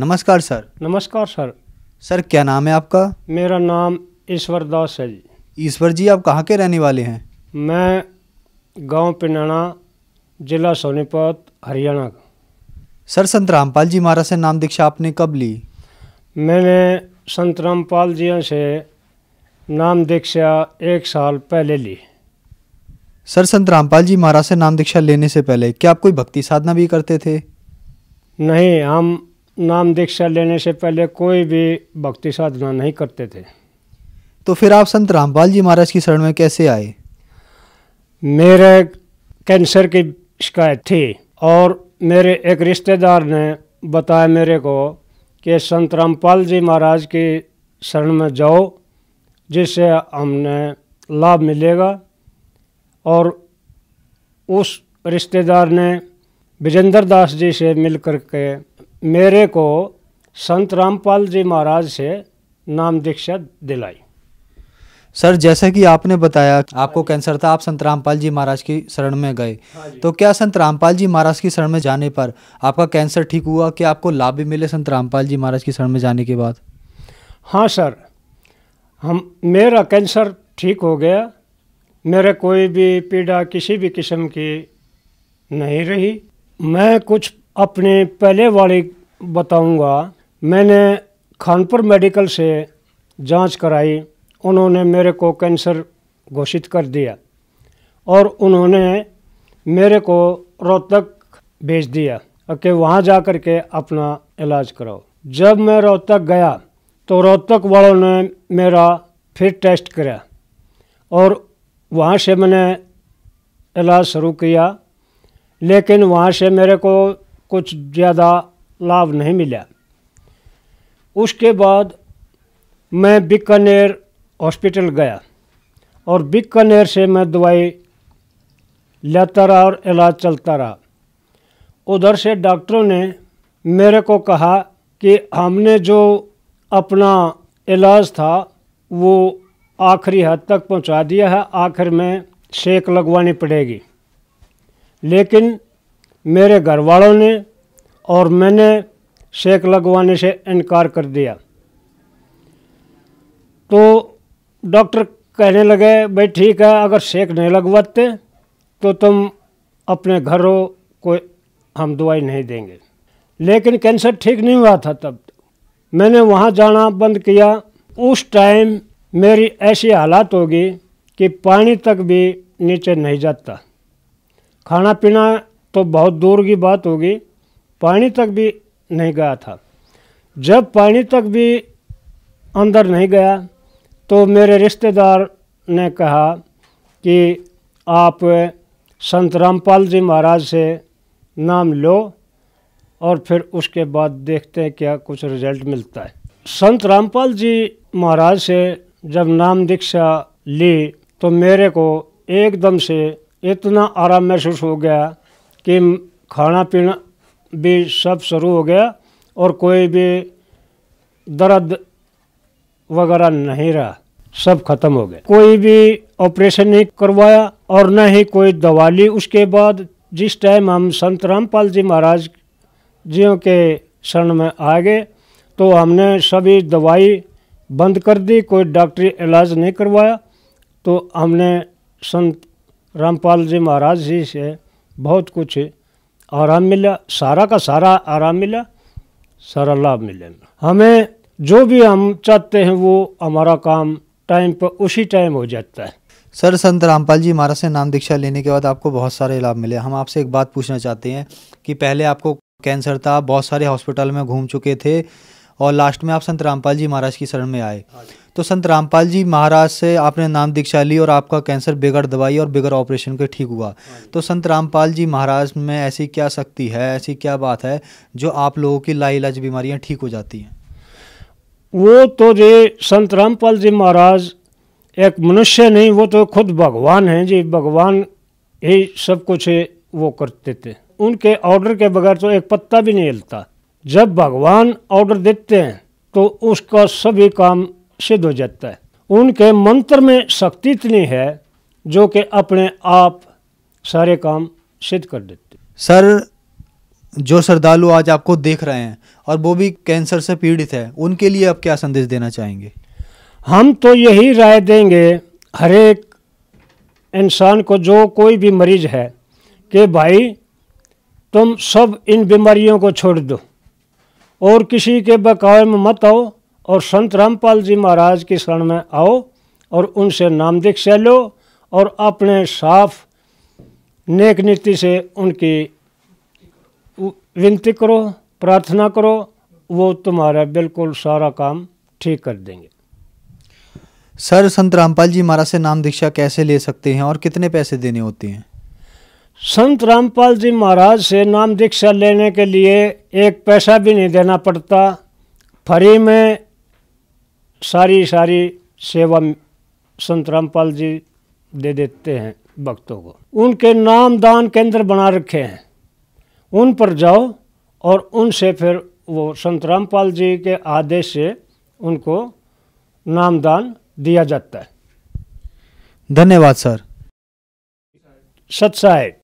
नमस्कार सर नमस्कार sir sir क्या नाम है आपका मेरा नाम ईश्वर दास है जी ईश्वर जी आप कहाँ के रहने वाले हैं मैं गांव पिनाना जिला सोनीपत हरियाणा का सर संत रामपाल जी महाराज से नाम दीक्षा आपने कब ली मैंने संत रामपाल जी से नाम दीक्षा एक साल पहले ली सर संत रामपाल जी महाराज से नाम दीक्षा लेने से पहले क्या आप कोई भक्ति साधना भी करते थे नहीं हम नाम दीक्षा लेने से पहले कोई भी भक्ति साधना नहीं करते थे तो फिर आप संत रामपाल जी महाराज की शरण में कैसे आए मेरे कैंसर की शिकायत थी और मेरे एक रिश्तेदार ने बताया मेरे को कि संत रामपाल जी महाराज की शरण में जाओ जिससे हमने लाभ मिलेगा और उस रिश्तेदार ने विजेंद्र दास जी से मिल कर के मेरे को संत रामपाल जी महाराज से नाम दीक्षा दिलाई सर जैसा कि आपने बताया आपको कैंसर था आप संत रामपाल जी महाराज की शरण में गए हाँ तो क्या संत रामपाल जी महाराज की शरण में जाने पर आपका कैंसर ठीक हुआ क्या आपको लाभ भी मिले संत रामपाल जी महाराज की शरण में जाने के बाद हाँ सर हम मेरा कैंसर ठीक हो गया मेरे कोई भी पीड़ा किसी भी किस्म की नहीं रही मैं कुछ अपने पहले वाले बताऊंगा मैंने खानपुर मेडिकल से जांच कराई उन्होंने मेरे को कैंसर घोषित कर दिया और उन्होंने मेरे को रोहतक भेज दिया कि वहाँ जा कर के अपना इलाज कराओ जब मैं रोहतक गया तो रोहतक वालों ने मेरा फिर टेस्ट कराया और वहाँ से मैंने इलाज शुरू किया लेकिन वहाँ से मेरे को कुछ ज़्यादा लाभ नहीं मिला उसके बाद मैं बिकनेर हॉस्पिटल गया और बिकनेर से मैं दवाई लेता रहा और इलाज चलता रहा उधर से डॉक्टरों ने मेरे को कहा कि हमने जो अपना इलाज था वो आखिरी हद तक पहुंचा दिया है आखिर में शेक लगवानी पड़ेगी लेकिन मेरे घर वालों ने और मैंने शेक लगवाने से इनकार कर दिया तो डॉक्टर कहने लगे भाई ठीक है अगर शेक नहीं लगवाते तो तुम अपने घरों को हम दवाई नहीं देंगे लेकिन कैंसर ठीक नहीं हुआ था तब मैंने वहाँ जाना बंद किया उस टाइम मेरी ऐसी हालात होगी कि पानी तक भी नीचे नहीं जाता खाना पीना तो बहुत दूर की बात होगी पानी तक भी नहीं गया था जब पानी तक भी अंदर नहीं गया तो मेरे रिश्तेदार ने कहा कि आप संत रामपाल जी महाराज से नाम लो और फिर उसके बाद देखते हैं क्या कुछ रिजल्ट मिलता है संत रामपाल जी महाराज से जब नाम दीक्षा ली तो मेरे को एकदम से इतना आराम महसूस हो गया कि खाना पीना भी सब शुरू हो गया और कोई भी दर्द वगैरह नहीं रहा सब खत्म हो गया कोई भी ऑपरेशन नहीं करवाया और न ही कोई दवा ली उसके बाद जिस टाइम हम संत रामपाल जी महाराज जियों के शरण में आ गए तो हमने सभी दवाई बंद कर दी कोई डॉक्टरी इलाज नहीं करवाया तो हमने संत रामपाल जी महाराज जी से बहुत कुछ आराम मिला सारा का सारा आराम मिला सारा लाभ मिले हमें जो भी हम चाहते हैं वो हमारा काम टाइम पर उसी टाइम हो जाता है सर संत रामपाल जी महाराज से नाम दीक्षा लेने के बाद आपको बहुत सारे लाभ मिले हम आपसे एक बात पूछना चाहते हैं कि पहले आपको कैंसर था बहुत सारे हॉस्पिटल में घूम चुके थे और लास्ट में आप संत रामपाल जी महाराज की शरण में आए हाँ तो संत रामपाल जी महाराज से आपने नाम दीक्षा ली और आपका कैंसर बेगर दवाई और बेगर ऑपरेशन के ठीक हुआ हाँ तो संत रामपाल जी महाराज में ऐसी क्या शक्ति है ऐसी क्या बात है जो आप लोगों की लाइलाज बीमारियाँ ठीक हो जाती हैं वो तो ये संत रामपाल जी महाराज एक मनुष्य नहीं वो तो खुद भगवान हैं जी भगवान ही सब कुछ वो करते थे उनके ऑर्डर के बगैर तो एक पत्ता भी नहीं हिलता जब भगवान ऑर्डर देते हैं तो उसका सभी काम सिद्ध हो जाता है उनके मंत्र में शक्ति इतनी है जो कि अपने आप सारे काम सिद्ध कर देते सर जो श्रद्धालु आज आपको देख रहे हैं और वो भी कैंसर से पीड़ित है उनके लिए आप क्या संदेश देना चाहेंगे हम तो यही राय देंगे हर एक इंसान को जो कोई भी मरीज है कि भाई तुम सब इन बीमारियों को छोड़ दो और किसी के बकाए में मत आओ और संत रामपाल जी महाराज की शरण में आओ और उनसे नाम दीक्षा लो और अपने साफ नेक नीति से उनकी विनती करो प्रार्थना करो वो तुम्हारा बिल्कुल सारा काम ठीक कर देंगे सर संत रामपाल जी महाराज से नाम दीक्षा कैसे ले सकते हैं और कितने पैसे देने होते हैं संत रामपाल जी महाराज से नाम दीक्षा लेने के लिए एक पैसा भी नहीं देना पड़ता फ्री में सारी सारी सेवा संत रामपाल जी दे देते हैं भक्तों को उनके नाम दान केंद्र बना रखे हैं उन पर जाओ और उनसे फिर वो संत रामपाल जी के आदेश से उनको नाम दान दिया जाता है धन्यवाद सर सच साहेब